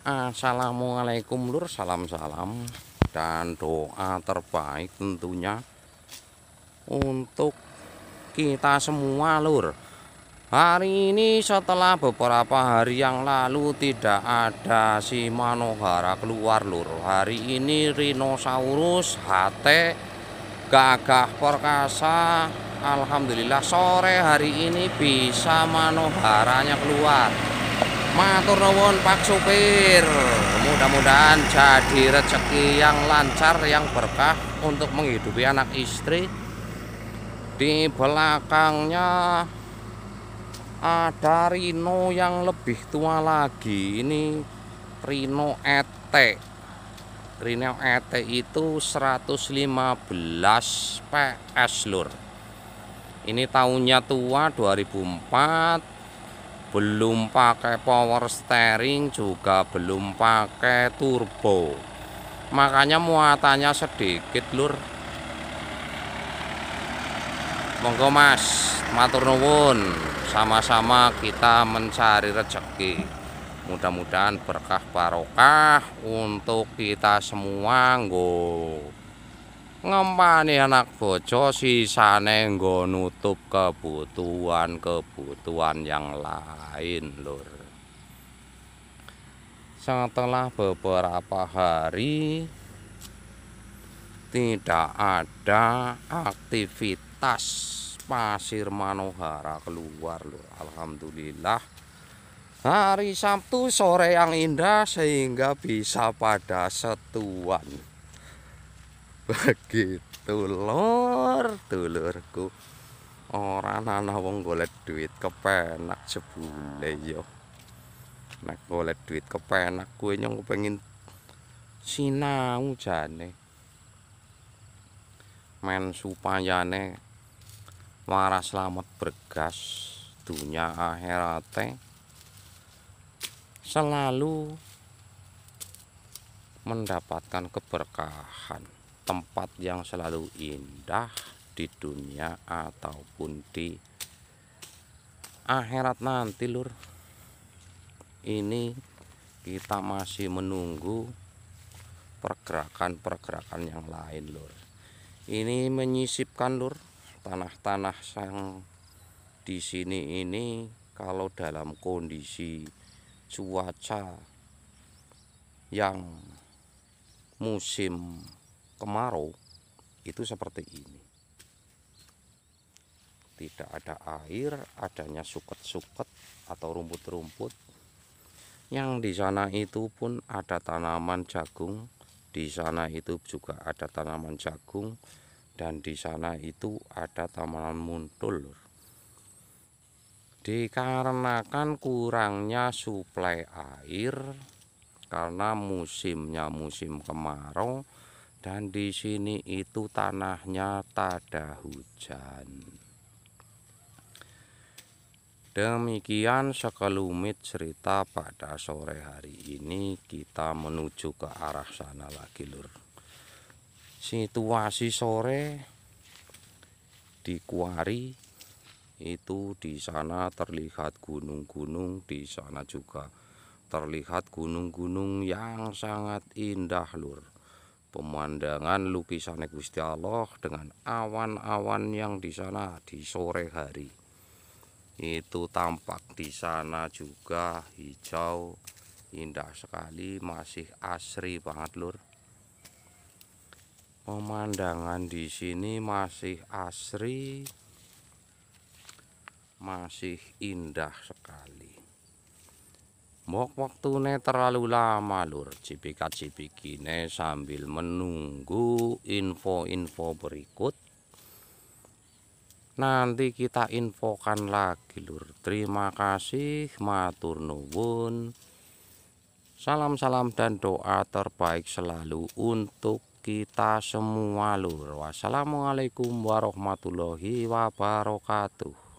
Assalamualaikum lur salam-salam dan doa terbaik tentunya untuk kita semua lur hari ini setelah beberapa hari yang lalu tidak ada si manohara keluar lur hari ini rhinosaurus HT gagah perkasa Alhamdulillah sore hari ini bisa manoharanya keluar matur nuwun Pak Supir mudah-mudahan jadi rezeki yang lancar yang berkah untuk menghidupi anak istri di belakangnya ada Rino yang lebih tua lagi ini Rino ET Rino ET itu 115 PS lur ini tahunnya tua 2004 belum pakai power steering juga belum pakai turbo makanya muatannya sedikit lur monggo mas matur nuwun sama-sama kita mencari rezeki mudah-mudahan berkah barokah untuk kita semua nggo ngempani anak bojo sisane nggo nutup kebutuhan-kebutuhan yang lain lur setelah beberapa hari tidak ada aktivitas pasir Manohara keluar lur Alhamdulillah hari Sabtu sore yang indah sehingga bisa pada setuan begitu lor dulurku orang-anak wong golek duit kepenak jebule yo nek golek duit kepenak kuwe nyong pengin sinau jane men supayane waras selamat bergas dunia akhirate selalu mendapatkan keberkahan tempat yang selalu indah di dunia ataupun di akhirat nanti lur ini kita masih menunggu pergerakan-pergerakan yang lain lur ini menyisipkan lur tanah-tanah yang di sini ini kalau dalam kondisi cuaca yang musim kemarau itu seperti ini tidak ada air adanya suket-suket atau rumput-rumput yang di sana itu pun ada tanaman jagung di sana itu juga ada tanaman jagung dan di sana itu ada tanaman muntul dikarenakan kurangnya suplai air karena musimnya musim kemarau dan di sini itu tanahnya tada hujan Demikian sekelumit cerita pada sore hari ini kita menuju ke arah sana lagi lur. Situasi sore di Kuari itu di sana terlihat gunung-gunung, di sana juga terlihat gunung-gunung yang sangat indah lur pemandangan lukisan Gusti Allah dengan awan-awan yang di sana di sore hari itu tampak di sana juga hijau indah sekali masih asri banget lur pemandangan di sini masih asri masih indah sekali Mok waktune terlalu lama lur cipika-cipikine sambil menunggu info-info berikut. Nanti kita infokan lagi lur. Terima kasih, matur nuwun. Salam-salam dan doa terbaik selalu untuk kita semua lur. Wassalamualaikum warahmatullahi wabarakatuh.